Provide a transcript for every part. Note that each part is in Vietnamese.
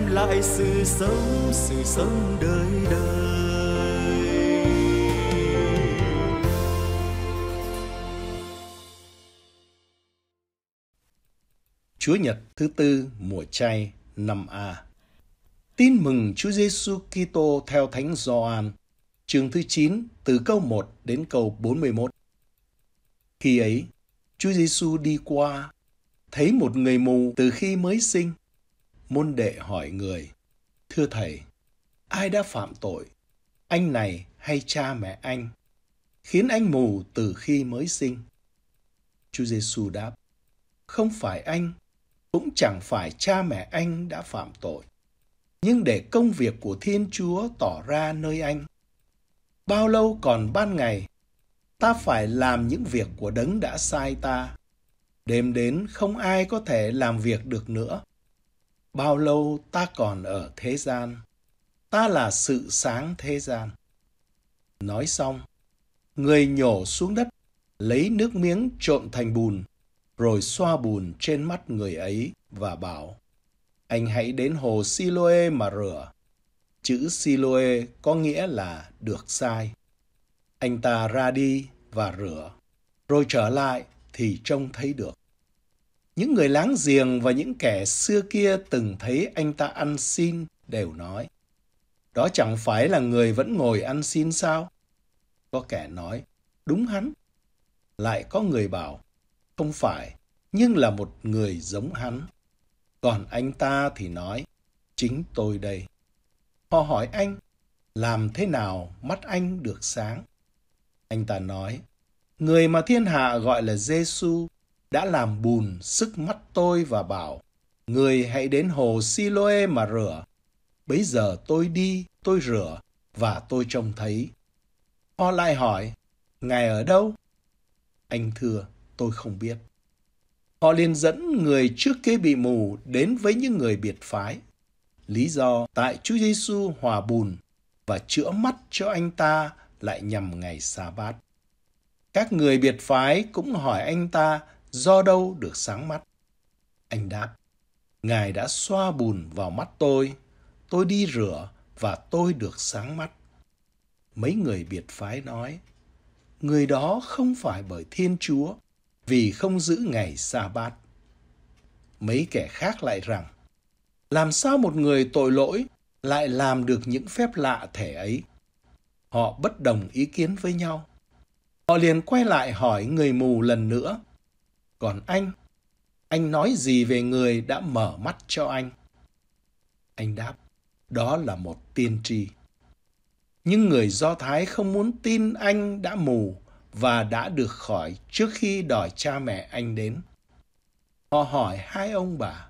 đem lại sự sống sự sống đời đời Chúa Nhật thứ tư mùa chay năm A Tin mừng Chúa Giêsu Kitô theo Thánh Gioan, chương thứ 9, từ câu 1 đến câu 41. Khi ấy, Chúa Giêsu đi qua, thấy một người mù từ khi mới sinh môn đệ hỏi người, Thưa Thầy, ai đã phạm tội, anh này hay cha mẹ anh, khiến anh mù từ khi mới sinh? Chúa Giêsu đáp, Không phải anh, cũng chẳng phải cha mẹ anh đã phạm tội, nhưng để công việc của Thiên Chúa tỏ ra nơi anh. Bao lâu còn ban ngày, ta phải làm những việc của đấng đã sai ta. Đêm đến không ai có thể làm việc được nữa bao lâu ta còn ở thế gian ta là sự sáng thế gian nói xong người nhổ xuống đất lấy nước miếng trộn thành bùn rồi xoa bùn trên mắt người ấy và bảo anh hãy đến hồ siloe mà rửa chữ siloe có nghĩa là được sai anh ta ra đi và rửa rồi trở lại thì trông thấy được những người láng giềng và những kẻ xưa kia từng thấy anh ta ăn xin đều nói, đó chẳng phải là người vẫn ngồi ăn xin sao? Có kẻ nói, đúng hắn. Lại có người bảo, không phải, nhưng là một người giống hắn. Còn anh ta thì nói, chính tôi đây. Họ hỏi anh, làm thế nào mắt anh được sáng? Anh ta nói, người mà thiên hạ gọi là giê -xu đã làm bùn sức mắt tôi và bảo, Người hãy đến hồ Siloe mà rửa. Bấy giờ tôi đi, tôi rửa, và tôi trông thấy. Họ lại hỏi, Ngài ở đâu? Anh thưa, tôi không biết. Họ liền dẫn người trước kia bị mù đến với những người biệt phái. Lý do tại Chúa Giêsu hòa bùn và chữa mắt cho anh ta lại nhằm ngày sa bát. Các người biệt phái cũng hỏi anh ta do đâu được sáng mắt? Anh đáp, Ngài đã xoa bùn vào mắt tôi, tôi đi rửa và tôi được sáng mắt. Mấy người biệt phái nói, người đó không phải bởi Thiên Chúa, vì không giữ ngày sa bát. Mấy kẻ khác lại rằng, làm sao một người tội lỗi lại làm được những phép lạ thể ấy? Họ bất đồng ý kiến với nhau. Họ liền quay lại hỏi người mù lần nữa còn anh, anh nói gì về người đã mở mắt cho anh? Anh đáp, đó là một tiên tri. Nhưng người Do Thái không muốn tin anh đã mù và đã được khỏi trước khi đòi cha mẹ anh đến. Họ hỏi hai ông bà,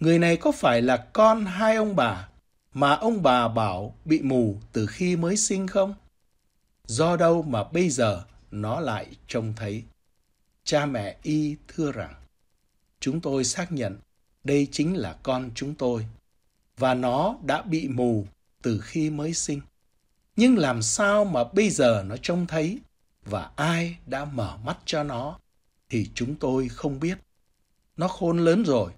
người này có phải là con hai ông bà mà ông bà bảo bị mù từ khi mới sinh không? Do đâu mà bây giờ nó lại trông thấy? cha mẹ y thưa rằng, chúng tôi xác nhận đây chính là con chúng tôi và nó đã bị mù từ khi mới sinh. Nhưng làm sao mà bây giờ nó trông thấy và ai đã mở mắt cho nó thì chúng tôi không biết. Nó khôn lớn rồi,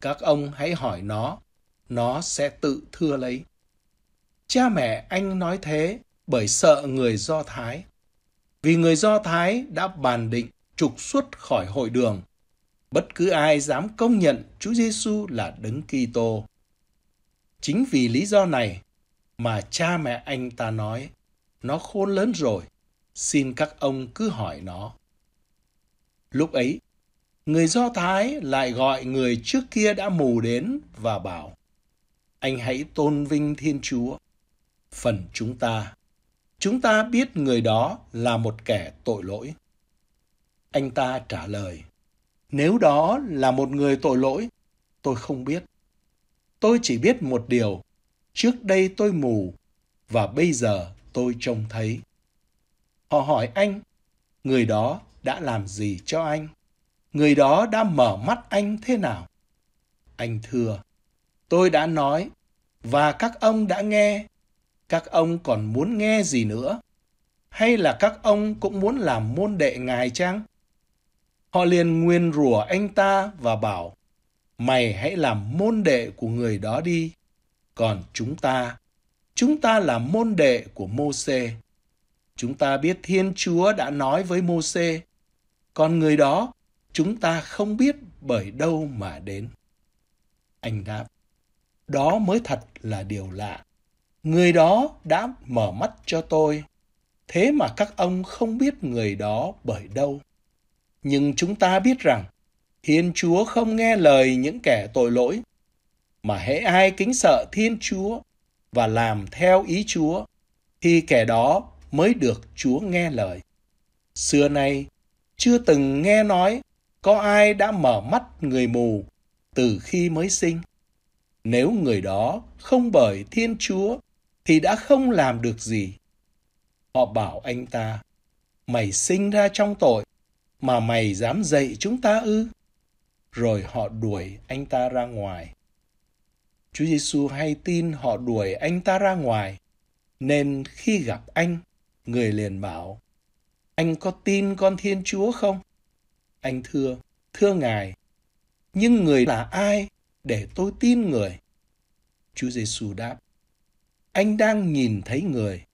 các ông hãy hỏi nó, nó sẽ tự thưa lấy. Cha mẹ anh nói thế bởi sợ người Do Thái, vì người Do Thái đã bàn định trục xuất khỏi hội đường. Bất cứ ai dám công nhận Chúa Giêsu là Đấng Kitô. Chính vì lý do này mà cha mẹ anh ta nói, nó khôn lớn rồi, xin các ông cứ hỏi nó. Lúc ấy, người Do Thái lại gọi người trước kia đã mù đến và bảo, anh hãy tôn vinh Thiên Chúa, phần chúng ta. Chúng ta biết người đó là một kẻ tội lỗi. Anh ta trả lời, nếu đó là một người tội lỗi, tôi không biết. Tôi chỉ biết một điều, trước đây tôi mù và bây giờ tôi trông thấy. Họ hỏi anh, người đó đã làm gì cho anh? Người đó đã mở mắt anh thế nào? Anh thưa, tôi đã nói và các ông đã nghe. Các ông còn muốn nghe gì nữa? Hay là các ông cũng muốn làm môn đệ ngài chăng? Họ liền nguyên rủa anh ta và bảo, mày hãy làm môn đệ của người đó đi. Còn chúng ta, chúng ta là môn đệ của mô Môsê. Chúng ta biết Thiên Chúa đã nói với mô Môsê, còn người đó chúng ta không biết bởi đâu mà đến. Anh đáp, đó mới thật là điều lạ. Người đó đã mở mắt cho tôi, thế mà các ông không biết người đó bởi đâu nhưng chúng ta biết rằng Thiên Chúa không nghe lời những kẻ tội lỗi, mà hễ ai kính sợ Thiên Chúa và làm theo ý Chúa, thì kẻ đó mới được Chúa nghe lời. Xưa nay, chưa từng nghe nói có ai đã mở mắt người mù từ khi mới sinh. Nếu người đó không bởi Thiên Chúa thì đã không làm được gì. Họ bảo anh ta, mày sinh ra trong tội, mà mày dám dạy chúng ta ư? Rồi họ đuổi anh ta ra ngoài. Chúa Giêsu hay tin họ đuổi anh ta ra ngoài, nên khi gặp anh, người liền bảo: "Anh có tin con Thiên Chúa không?" Anh thưa: "Thưa ngài, nhưng người là ai để tôi tin người?" Chúa Giêsu đáp: "Anh đang nhìn thấy người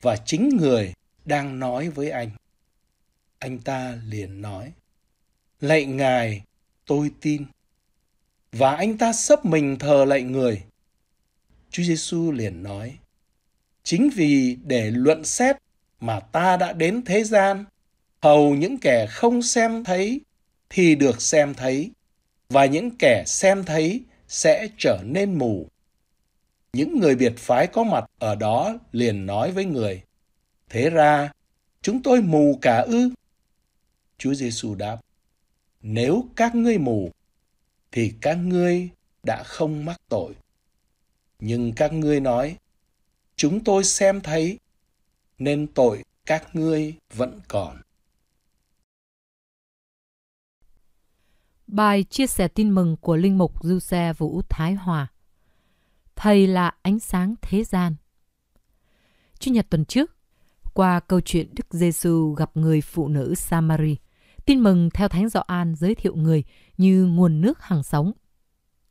và chính người đang nói với anh." Anh ta liền nói, Lạy Ngài, tôi tin. Và anh ta sấp mình thờ lạy người. Chúa Giêsu liền nói, Chính vì để luận xét mà ta đã đến thế gian, hầu những kẻ không xem thấy thì được xem thấy, và những kẻ xem thấy sẽ trở nên mù. Những người biệt phái có mặt ở đó liền nói với người, Thế ra, chúng tôi mù cả ư? Chúa Giêsu đáp: Nếu các ngươi mù thì các ngươi đã không mắc tội. Nhưng các ngươi nói: Chúng tôi xem thấy nên tội các ngươi vẫn còn. Bài chia sẻ tin mừng của Linh Mục Du Xe Vũ Thái Hòa Thầy là ánh sáng thế gian Chủ nhật tuần trước, qua câu chuyện Đức Giêsu gặp người phụ nữ Samari – Tin mừng theo Thánh Gioan giới thiệu người như nguồn nước hàng sống.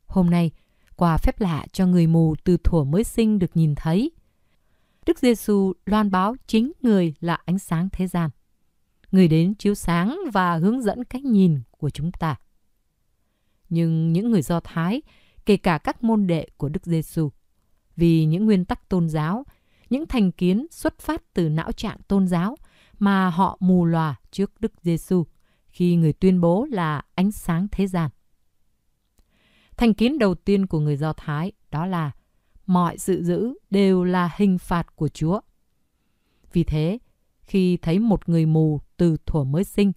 Hôm nay, quà phép lạ cho người mù từ thuở mới sinh được nhìn thấy. Đức Giêsu loan báo chính người là ánh sáng thế gian. Người đến chiếu sáng và hướng dẫn cách nhìn của chúng ta. Nhưng những người Do Thái, kể cả các môn đệ của Đức Giêsu, vì những nguyên tắc tôn giáo, những thành kiến xuất phát từ não trạng tôn giáo mà họ mù lòa trước Đức Giêsu khi người tuyên bố là ánh sáng thế gian. Thành kiến đầu tiên của người Do Thái đó là mọi sự dữ đều là hình phạt của Chúa. Vì thế, khi thấy một người mù từ thuở mới sinh,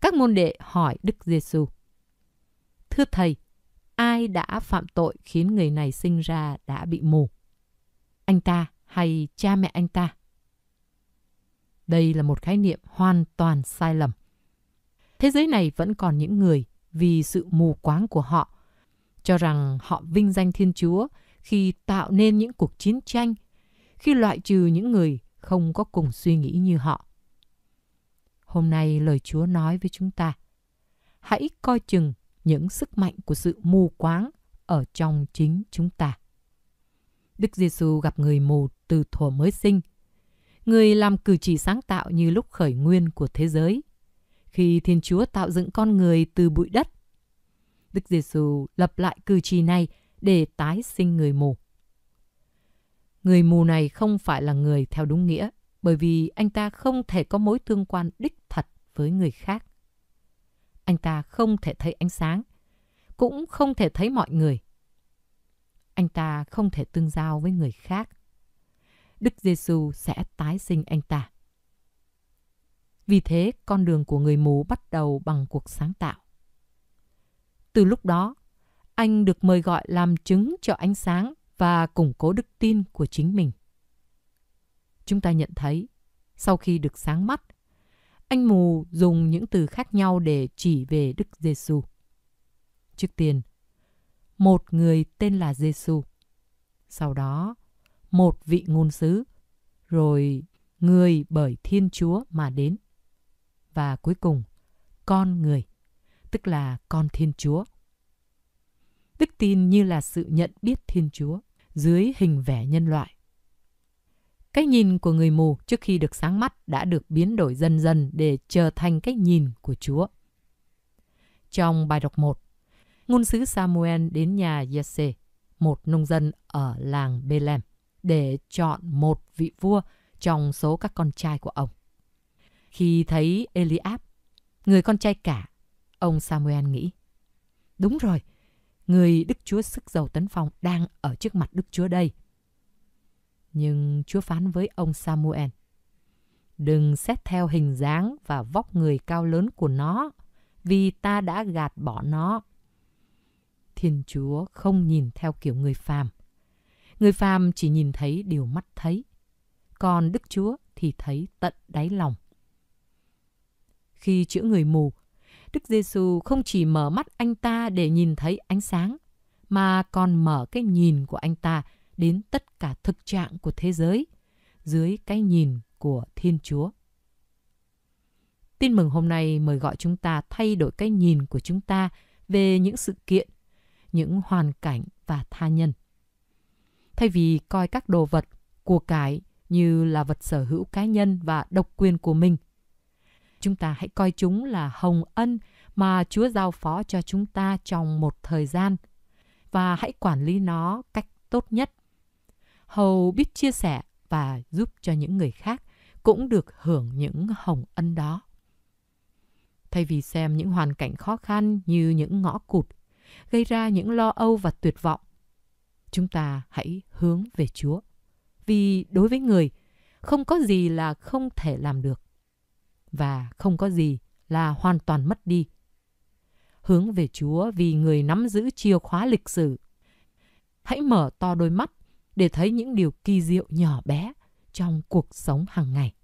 các môn đệ hỏi Đức Giêsu: "Thưa thầy, ai đã phạm tội khiến người này sinh ra đã bị mù? Anh ta hay cha mẹ anh ta?" Đây là một khái niệm hoàn toàn sai lầm thế giới này vẫn còn những người vì sự mù quáng của họ cho rằng họ vinh danh thiên chúa khi tạo nên những cuộc chiến tranh khi loại trừ những người không có cùng suy nghĩ như họ hôm nay lời chúa nói với chúng ta hãy coi chừng những sức mạnh của sự mù quáng ở trong chính chúng ta đức giêsu gặp người mù từ thuở mới sinh người làm cử chỉ sáng tạo như lúc khởi nguyên của thế giới khi Thiên Chúa tạo dựng con người từ bụi đất. Đức Giêsu lập lại cử chỉ này để tái sinh người mù. Người mù này không phải là người theo đúng nghĩa, bởi vì anh ta không thể có mối tương quan đích thật với người khác. Anh ta không thể thấy ánh sáng, cũng không thể thấy mọi người. Anh ta không thể tương giao với người khác. Đức Giêsu sẽ tái sinh anh ta. Vì thế, con đường của người mù bắt đầu bằng cuộc sáng tạo. Từ lúc đó, anh được mời gọi làm chứng cho ánh sáng và củng cố đức tin của chính mình. Chúng ta nhận thấy, sau khi được sáng mắt, anh mù dùng những từ khác nhau để chỉ về Đức Giêsu. Trước tiên, một người tên là Giêsu. Sau đó, một vị ngôn sứ, rồi người bởi Thiên Chúa mà đến và cuối cùng con người, tức là con Thiên Chúa. Đức tin như là sự nhận biết Thiên Chúa dưới hình vẻ nhân loại. Cái nhìn của người mù trước khi được sáng mắt đã được biến đổi dần dần để trở thành cái nhìn của Chúa. Trong bài đọc 1, ngôn sứ Samuel đến nhà Jesse, một nông dân ở làng Bethlehem, để chọn một vị vua trong số các con trai của ông khi thấy Eliab, người con trai cả, ông Samuel nghĩ. Đúng rồi, người Đức Chúa sức giàu tấn phong đang ở trước mặt Đức Chúa đây. Nhưng Chúa phán với ông Samuel, đừng xét theo hình dáng và vóc người cao lớn của nó, vì ta đã gạt bỏ nó. Thiên Chúa không nhìn theo kiểu người phàm. Người phàm chỉ nhìn thấy điều mắt thấy, còn Đức Chúa thì thấy tận đáy lòng khi chữa người mù. Đức Giêsu không chỉ mở mắt anh ta để nhìn thấy ánh sáng, mà còn mở cái nhìn của anh ta đến tất cả thực trạng của thế giới dưới cái nhìn của Thiên Chúa. Tin mừng hôm nay mời gọi chúng ta thay đổi cái nhìn của chúng ta về những sự kiện, những hoàn cảnh và tha nhân. Thay vì coi các đồ vật, của cải như là vật sở hữu cá nhân và độc quyền của mình – Chúng ta hãy coi chúng là hồng ân mà Chúa giao phó cho chúng ta trong một thời gian và hãy quản lý nó cách tốt nhất. Hầu biết chia sẻ và giúp cho những người khác cũng được hưởng những hồng ân đó. Thay vì xem những hoàn cảnh khó khăn như những ngõ cụt, gây ra những lo âu và tuyệt vọng, chúng ta hãy hướng về Chúa. Vì đối với người, không có gì là không thể làm được và không có gì là hoàn toàn mất đi. Hướng về Chúa vì người nắm giữ chìa khóa lịch sử. Hãy mở to đôi mắt để thấy những điều kỳ diệu nhỏ bé trong cuộc sống hàng ngày.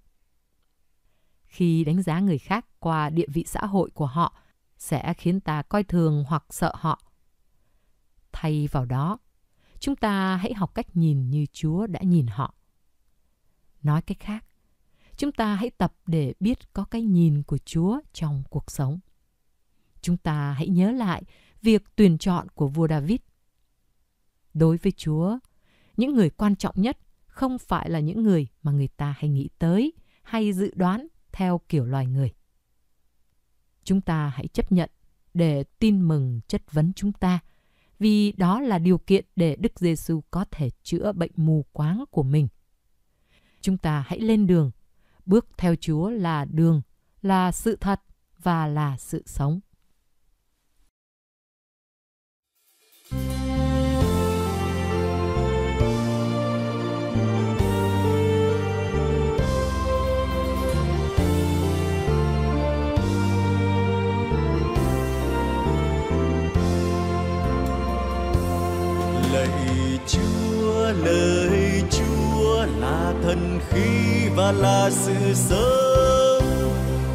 Khi đánh giá người khác qua địa vị xã hội của họ sẽ khiến ta coi thường hoặc sợ họ. Thay vào đó, chúng ta hãy học cách nhìn như Chúa đã nhìn họ. Nói cách khác, chúng ta hãy tập để biết có cái nhìn của Chúa trong cuộc sống. Chúng ta hãy nhớ lại việc tuyển chọn của vua David. Đối với Chúa, những người quan trọng nhất không phải là những người mà người ta hay nghĩ tới hay dự đoán theo kiểu loài người. Chúng ta hãy chấp nhận để tin mừng chất vấn chúng ta, vì đó là điều kiện để Đức Giêsu có thể chữa bệnh mù quáng của mình. Chúng ta hãy lên đường Bước theo Chúa là đường, là sự thật và là sự sống. lạy là sự sống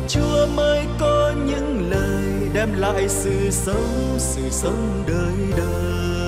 chúa mới có những lời đem lại sự sống sự sống đời đời